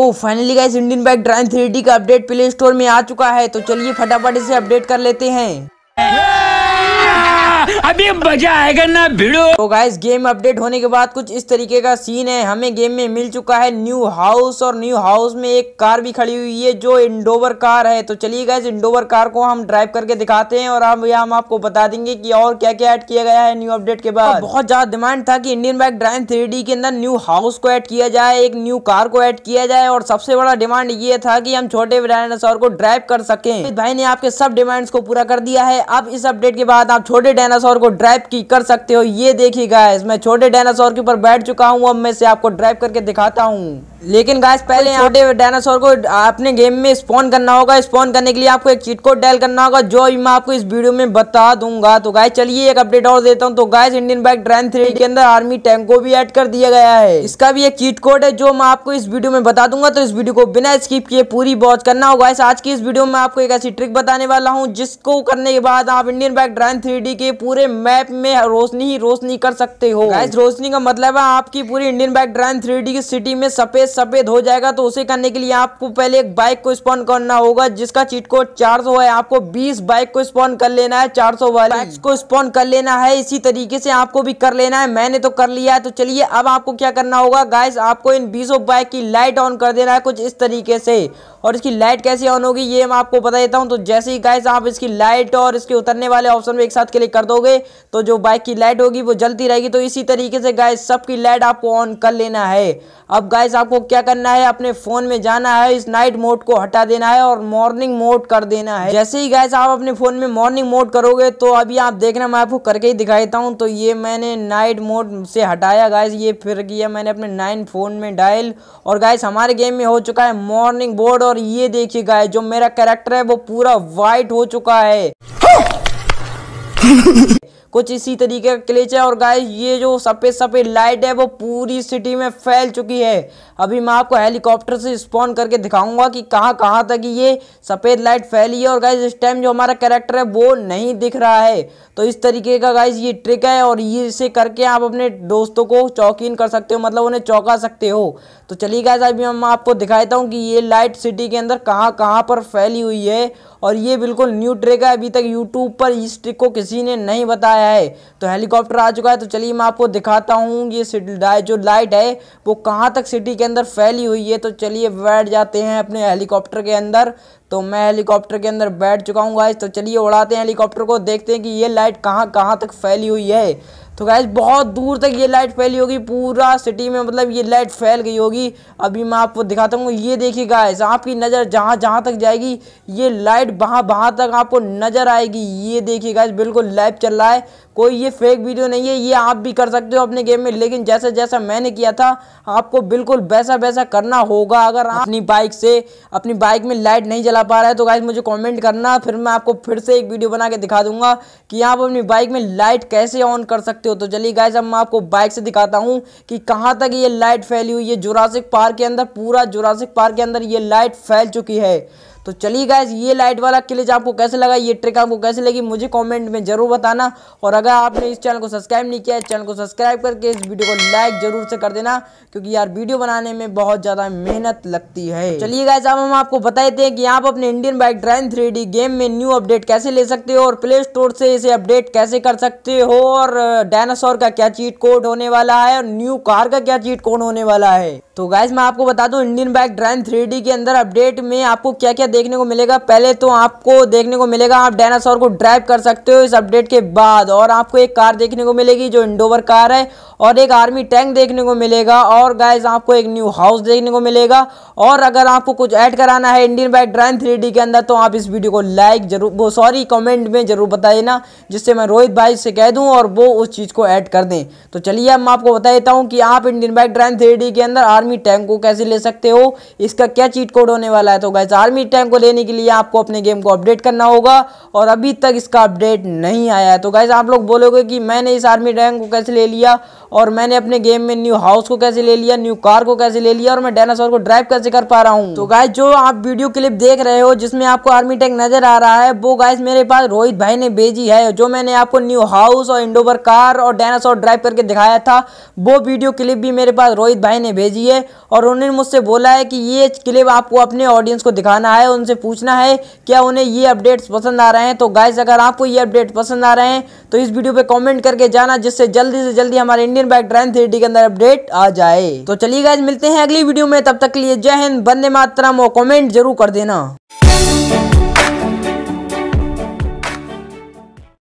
ओ finally guys Indian bike driving three का update play store में आ चुका है तो चलिए फटाफट इसे अपडेट कर लेते हैं अभी मजा आएगा ना भिड़ो तो गाइस गेम अपडेट होने के बाद कुछ इस तरीके का सीन है हमें गेम में मिल चुका है न्यू हाउस और न्यू हाउस में एक कार भी खड़ी हुई है जो इंडोवर कार है तो चलिए गाइस इंडोवर कार को हम ड्राइव करके दिखाते हैं और हम यहाँ हम आपको बता देंगे की और क्या क्या एड किया गया है न्यू अपडेट के बाद बहुत ज्यादा डिमांड था की इंडियन बाइक ड्राइव थ्री के अंदर न्यू हाउस को एड किया जाए एक न्यू कार को एड किया जाए और सबसे बड़ा डिमांड ये था की हम छोटे डायनासोर को ड्राइव कर सके भाई ने आपके सब डिमांड्स को पूरा कर दिया है अब इस अपडेट के बाद आप छोटे डायनासोर को ड्राइव की कर सकते हो ये गाइस मैं छोटे डायनासोर के ऊपर बैठ चुका हूँ अब मैं से आपको ड्राइव करके दिखाता हूँ लेकिन गाइस पहले छोटे डायनासोर को अपने गेम में स्पॉन करना होगा स्पॉन करने के लिए आपको एक चीट कोड डायल करना होगा जो मैं आपको इस वीडियो में बता दूंगा तो गाइस चलिए एक अपडेट और देता हूं तो guys Indian bike driving three के अंदर आर्मी टैंक को भी ऐड कर दिया गया है इसका भी एक चीट कोड है जो मैं आपको इस वीडियो में बता दूंगा तो इस वीडियो को बिना स्कीप किए पूरी वॉच करना होगा आज की इस वीडियो में आपको एक ऐसी ट्रिक बताने वाला हूँ जिसको करने के बाद आप इंडियन बाइक ड्राइन थ्री के पूरे मैप में रोशनी ही रोशनी कर सकते हो गाइस रोशनी का मतलब है आपकी पूरी इंडियन बाइक ड्राइन थ्री की सिटी में सफेद सफ़ेद हो जाएगा तो उसे करने के लिए आपको पहले एक बाइक को स्पॉन करना होगा जिसका चीट कोड चार है आपको 20 बाइक को स्पॉन कर लेना है 400 वाले को स्पॉन कर लेना है इसी तरीके से आपको भी कर लेना है मैंने तो कर लिया है तो चलिए अब आपको क्या करना होगा गाइस आपको इन बीसों बाइक की लाइट ऑन कर देना है कुछ इस तरीके से और इसकी लाइट कैसे ऑन होगी ये मैं आपको बता देता हूँ तो जैसे ही गाइस आप इसकी लाइट और इसके उतरने वाले ऑप्शन में एक साथ क्लिक कर दोगे तो जो बाइक की लाइट होगी वो जलती रहेगी तो इसी तरीके से गाइस सबकी लाइट आपको ऑन कर लेना है अब गाइस आपको क्या करना है अपने फ़ोन में जाना है इस नाइट मोड को हटा देना है और मॉर्निंग मोड कर देना है जैसे ही गाइस आप अपने फ़ोन में मॉर्निंग मोड करोगे तो अभी आप देखना मैं आपको करके ही दिखा देता हूँ तो ये मैंने नाइट मोड से हटाया गाइस ये फिर किया मैंने अपने नाइन फ़ोन में डायल और गाइस हमारे गेम में हो चुका है मॉर्निंग मोड और ये देखिए गाय जो मेरा कैरेक्टर है वो पूरा व्हाइट हो चुका है हाँ। कुछ इसी तरीके का क्लेच है और गाइस ये जो सफ़ेद सफ़ेद लाइट है वो पूरी सिटी में फैल चुकी है अभी मैं आपको हेलीकॉप्टर से स्पॉन करके दिखाऊंगा कि कहाँ कहाँ तक ये सफ़ेद लाइट फैली है और गाय इस टाइम जो हमारा कैरेक्टर है वो नहीं दिख रहा है तो इस तरीके का गाइज ये ट्रिक है और ये इसे करके आप अपने दोस्तों को चौकीन कर सकते हो मतलब उन्हें चौंका सकते हो तो चलिए गाय अभी मैं आपको दिखाता हूँ कि ये लाइट सिटी के अंदर कहाँ कहाँ पर फैली हुई है और ये बिल्कुल न्यू ट्रिक है अभी तक यूट्यूब पर इस ट्रिक को किसी ने नहीं बताया आया है तो हेलीकॉप्टर आ चुका है तो चलिए मैं आपको दिखाता हूँ ये जो लाइट है वो कहाँ तक सिटी के अंदर फैली हुई है तो चलिए बैठ जाते हैं अपने हेलीकॉप्टर के अंदर तो मैं हेलीकॉप्टर के अंदर बैठ चुका हूँ गाइज तो चलिए उड़ाते हैं हेलीकॉप्टर को देखते हैं कि ये लाइट कहाँ कहाँ तक फैली हुई है तो गाइज बहुत दूर तक ये लाइट फैली होगी पूरा सिटी में मतलब ये लाइट फैल गई होगी अभी मैं आपको दिखाता हूँ ये देखिए गाइज आपकी नज़र जहाँ जहाँ तक जाएगी ये लाइट वहाँ वहाँ तक आपको नज़र आएगी ये देखिए गाइज बिल्कुल लाइव चल रहा है कोई ये फेक वीडियो नहीं है ये आप भी कर सकते हो अपने गेम में लेकिन जैसा जैसा मैंने किया था आपको बिल्कुल वैसा वैसा करना होगा अगर आप अपनी बाइक से अपनी बाइक में लाइट नहीं जला पा रहा है तो गाइज मुझे कमेंट करना फिर मैं आपको फिर से एक वीडियो बना के दिखा दूंगा कि आप अपनी बाइक में लाइट कैसे ऑन कर सकते हो हो तो चलिए गाइज अब मैं आपको बाइक से दिखाता हूँ कि कहाँ तक ये लाइट फैली हुई है जोरासिक पार्क के अंदर पूरा जोरासिक पार्क के अंदर ये लाइट फैल चुकी है तो चलिए गाइज ये लाइट वाला क्लिच आपको कैसे लगा ये ट्रिक आपको कैसे लगी मुझे कॉमेंट में जरूर बताना और अगर आपने इस चैनल को सब्सक्राइब नहीं किया चैनल को सब्सक्राइब करके इस वीडियो को लाइक जरूर से कर देना क्योंकि यार वीडियो बनाने में बहुत ज़्यादा मेहनत लगती है चलिए गाइज अब हम आपको बताते हैं कि आप अपने Indian bike driving three game में न्यू अपडेट कैसे ले सकते हो और प्ले स्टोर से इसे अपडेट कैसे कर सकते हो और डायनासोर का क्या चीट कोड होने वाला है और न्यू कार का क्या चीट कोड होने वाला है तो गाइज मैं आपको बता दू इंडियन बाइक ड्राइन थ्री के अंदर अपडेट में आपको क्या क्या देखने को मिलेगा पहले तो आपको देखने को मिलेगा आप डायनासोर को ड्राइव कर सकते हो इस अपडेट के बाद और आपको एक कार देखने को मिलेगी जो इंडोवर कार है और एक आर्मी टैंक देखने को मिलेगा और गाइज आपको एक न्यू हाउस देखने को मिलेगा और अगर आपको कुछ ऐड कराना है इंडियन बाइक ड्राइन थ्री के अंदर तो आप इस वीडियो को लाइक जरूर वो सॉरी कमेंट में जरूर बता देना जिससे मैं रोहित भाई से कह दूँ और वो उस चीज़ को ऐड कर दें तो चलिए अब मैं आपको बता देता हूँ कि आप इंडियन बाइक ड्राइन थ्री के अंदर आर्मी टैंक को कैसे ले सकते हो इसका क्या चीट कोड होने वाला है तो गाइज आर्मी टैंक रैंक को लेने के लिए आपको अपने गेम को अपडेट करना होगा और अभी तक इसका अपडेट नहीं आया है तो गाइज आप लोग बोलोगे कि मैंने इस आर्मी रैंक को कैसे ले लिया और मैंने अपने गेम में न्यू हाउस को कैसे ले लिया न्यू कार को कैसे ले लिया और मैं डायनासोर को ड्राइव कैसे कर पा रहा हूँ तो गाइज जो आप वीडियो क्लिप देख रहे हो जिसमें आपको आर्मी टैंक नजर आ रहा है वो गाइज मेरे पास रोहित भाई ने भेजी है जो मैंने आपको न्यू हाउस और इंडोवर कार और डायनासोर ड्राइव करके दिखाया था वो वीडियो क्लिप भी मेरे पास रोहित भाई ने भेजी है और उन्होंने मुझसे बोला है कि ये क्लिप आपको अपने ऑडियंस को दिखाना है है उनसे पूछना है क्या उन्हें ये अपडेट्स पसंद आ रहे हैं तो गाइज अगर आपको ये अपडेट पसंद आ रहे हैं तो इस वीडियो पे कमेंट करके जाना जिससे जल्दी से जल्दी हमारे इंडियन बाइक ड्राइन थ्री के अंदर अपडेट आ जाए तो चलिए गाइज मिलते हैं अगली वीडियो में तब तक के लिए जय हिंद बंदे मातरम और कॉमेंट जरूर कर देना